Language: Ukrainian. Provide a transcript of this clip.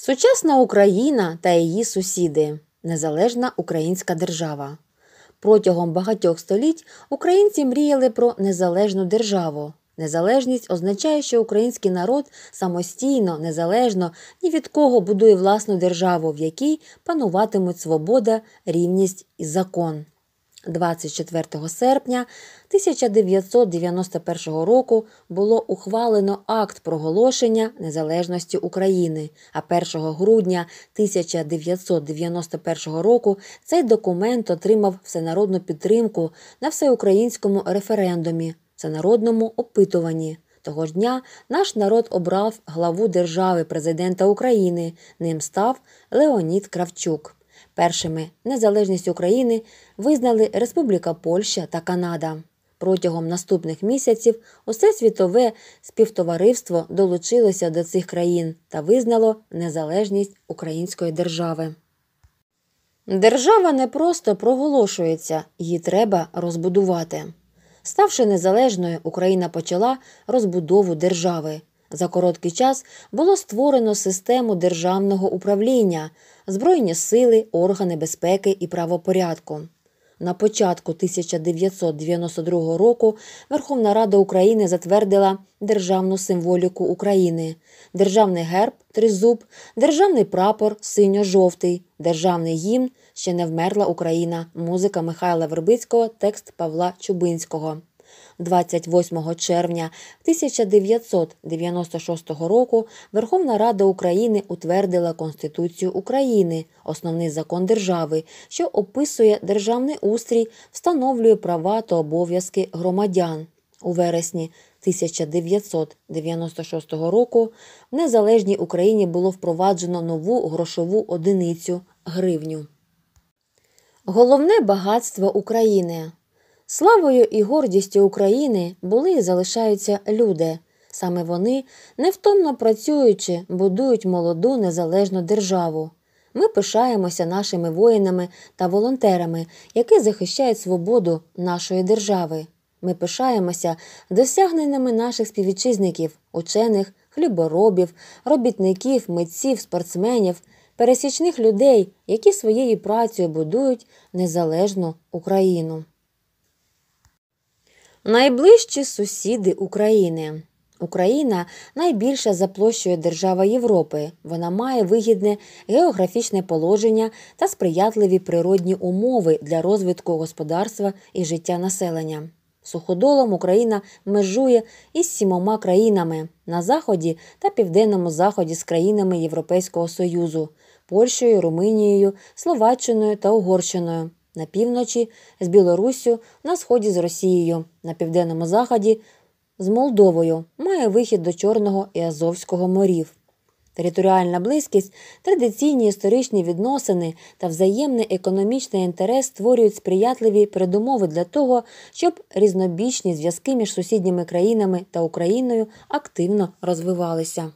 Сучасна Україна та її сусіди незалежна українська держава. Протягом багатьох століть українці мріяли про незалежну державу. Незалежність означає, що український народ самостійно, незалежно ні від кого будує власну державу, в якій пануватимуть свобода, рівність і закон. 24 серпня 1991 року було ухвалено акт проголошення незалежності України. А 1 грудня 1991 року цей документ отримав всенародну підтримку на всеукраїнському референдумі, всенародному опитуванні. Того ж дня наш народ обрав главу держави президента України. Ним став Леонід Кравчук. Першими незалежність України визнали Республіка Польща та Канада. Протягом наступних місяців усе світове співтовариство долучилося до цих країн та визнало незалежність української держави. Держава не просто проголошується, її треба розбудувати. Ставши незалежною, Україна почала розбудову держави. За короткий час було створено систему державного управління, збройні сили, органи безпеки і правопорядку. На початку 1992 року Верховна Рада України затвердила державну символіку України, державний герб, тризуб, державний прапор, синьо-жовтий, державний гімн ще не вмерла Україна. Музика Михайла Вербицького, текст Павла Чубинського. 28 червня 1996 року Верховна Рада України утвердила Конституцію України, основний закон держави, що описує державний устрій, встановлює права та обов'язки громадян. У вересні 1996 року в незалежній Україні було впроваджено нову грошову одиницю гривню. Головне багатство України Славою і гордістю України були і залишаються люди. Саме вони, невтомно працюючи, будують молоду незалежну державу. Ми пишаємося нашими воїнами та волонтерами, які захищають свободу нашої держави. Ми пишаємося досягненнями наших співвітчизників, учених, хліборобів, робітників, митців, спортсменів, пересічних людей, які своєю працею будують незалежну Україну. Найближчі сусіди України. Україна найбільша за площею держава Європи. Вона має вигідне географічне положення та сприятливі природні умови для розвитку господарства і життя населення. Суходолом Україна межує із сімома країнами на заході та південному заході з країнами Європейського Союзу Польщею, Румунією, Словаччиною та Угорщиною на півночі з Білоруссю, на сході з Росією, на південному заході з Молдовою, має вихід до Чорного і Азовського морів. Територіальна близькість, традиційні історичні відносини та взаємний економічний інтерес створюють сприятливі передумови для того, щоб різнобічні зв'язки між сусідніми країнами та Україною активно розвивалися.